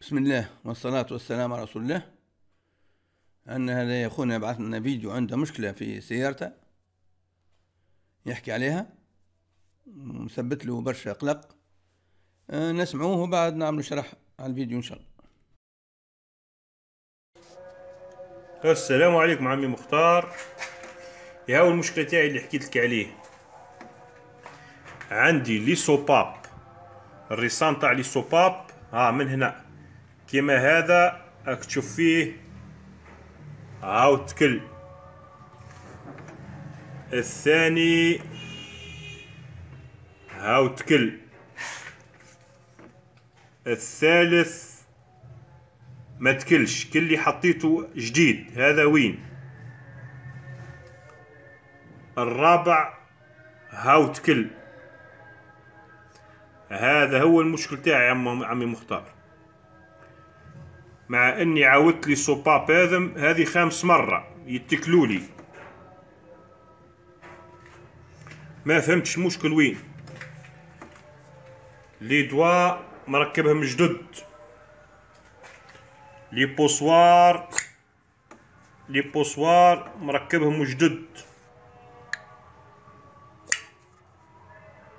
بسم الله والصلاة والسلام على رسول الله أن هذا أخونا يبعث لنا فيديو عنده مشكلة في سيارته يحكي عليها مثبت له برشا قلق أه نسمعوه وبعد نعمل شرح على الفيديو إن شاء الله السلام عليكم عمي مختار يا هو المشكلة تاعي اللي حكيت لك عليه عندي لي سوباب الريسان تاع لي سوباب ها آه، من هنا كيما هذا راك تشوف فيه عاود تكل الثاني هاو تكل الثالث ما تكلش كل اللي حطيته جديد هذا وين الرابع هاو تكل هذا هو المشكل تاعي عمي مختار مع اني عاودت لي صباب هذم هذه خامس مره يتكلولي ما فهمتش مشكل وين لي دوا مركبهم جدد لي بوسوار لي بوسوار مركبهم جدد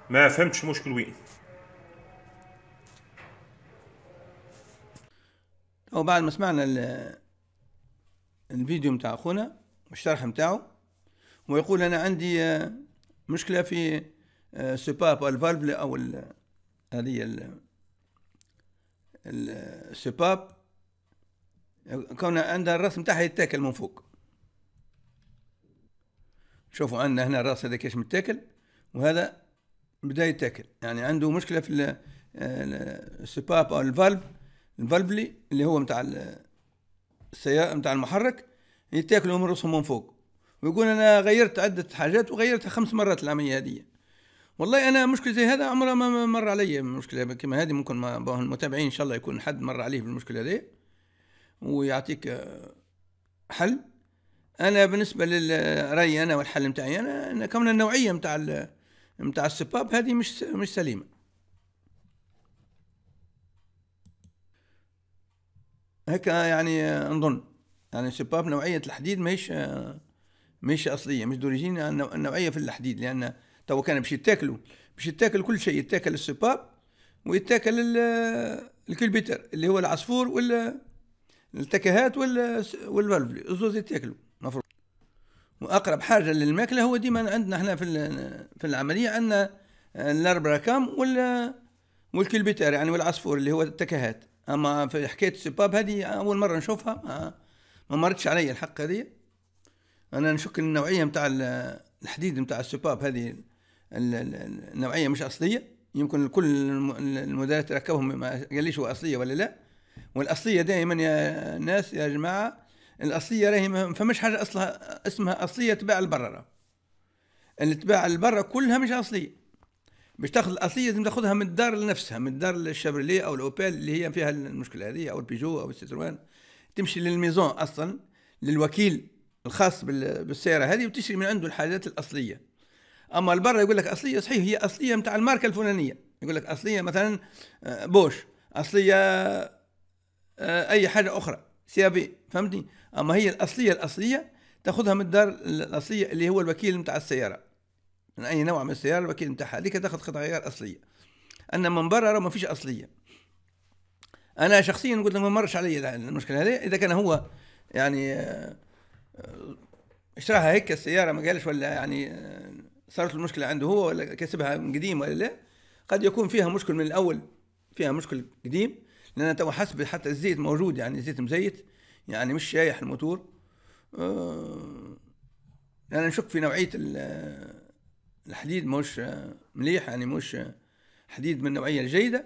ما فهمتش مشكل وين بعد ما سمعنا الفيديو متاع اخونا والشرح متاعو ويقول انا عندي آه، مشكله في آه، سباب الفالف او هذه السباب كون عندها الراس متاعها يتاكل من فوق شوفوا عندنا هنا الراس هذا كيش متاكل وهذا بدا يتاكل يعني عنده مشكله في السباب آه، او الفالف الفالبلي اللي هو متاع السيارة متاع المحرك يتاكلوا من رؤوسهم من فوق ويقول انا غيرت عدة حاجات وغيرتها خمس مرات العملية هذه والله انا مشكل زي هذا عمره ما مر علي مشكله كما هذه ممكن ما المتابعين ان شاء الله يكون حد مر عليه بالمشكله هذه ويعطيك آه، حل انا بالنسبه للراي انا والحل متاعي انا, كون النوعيه متاع متاع السباب هذه مش مش سليمه هكا يعني آه، نظن يعني الشباب نوعيه الحديد ماهيش ماهيش اصليه مش دوريجين النوعيه في الحديد لان تو كان باش يتاكلوا باش يتاكل كل شيء يتاكل السباب ويتاكل الكلبيتر اللي هو العصفور ولا التكهات ولا والفلفل الزوز يتاكلوا مفروض واقرب حاجه للماكله هو ديما عندنا احنا في في العمليه عندنا الاربراكام ولا والكلبيتر يعني والعصفور اللي هو التكهات اما في حكايه السباب هذه اول مره نشوفها ما, آه، ما مرتش علي الحق هذه انا نشك النوعيه نتاع الحديد نتاع السباب هذه النوعيه مش اصليه يمكن كل الموديلات ركبهم ما قاليش هو اصليه ولا لا والاصليه دائما يا ناس يا جماعه الاصليه راهي ما فماش حاجه اصلها اسمها اصليه تباع البرره اللي تباع البرة كلها مش اصليه باش تاخذ الاصليه لازم تاخذها من الدار لنفسها من الدار الشابرلي او الاوبيل اللي هي فيها المشكله هذه او البيجو او السيتروان تمشي للميزون اصلا للوكيل الخاص بالسياره هذه وتشري من عنده الحاجات الاصليه اما البر يقول لك اصليه صحيح هي اصليه نتاع الماركه الفلانيه يقول لك اصليه مثلا آه، بوش اصليه آه، اي حاجه اخرى سيابي فهمتني اما هي الاصليه الاصليه تاخذها من الدار الاصليه اللي هو الوكيل نتاع السياره من أي نوع من السيارة الوكيل نتاعها هذيك تاخذ قطع غيار أصلية ان من برا راه ما فيش أصلية أنا شخصيا قلت له ما مرش علي المشكله هذه إذا كان هو يعني آه، اشتراها هيك السيارة ما قالش ولا يعني آه، صارت المشكلة عنده هو ولا كسبها من قديم ولا لا قد يكون فيها مشكل من الأول فيها مشكل قديم لأن تو حسب حتى الزيت موجود يعني زيت مزيت يعني مش شايح الموتور أه انا يعني نشك في نوعيه آه، الحديد مش مليح يعني مش حديد من النوعية الجيدة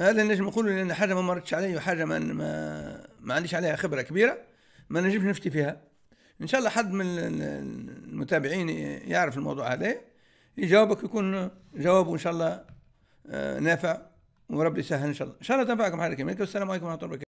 هذا نجم نقول لأن حاجة ما مرتش علي وحاجة ما ما, ما عنديش عليها خبرة كبيرة ما نجمش نفتي فيها إن شاء الله حد من المتابعين يعرف الموضوع هذا يجاوبك يكون جوابه إن شاء الله آه، نافع وربي يسهل إن شاء الله إن شاء الله تنفعكم حاجة كمان والسلام عليكم ورحمة الله وبركاته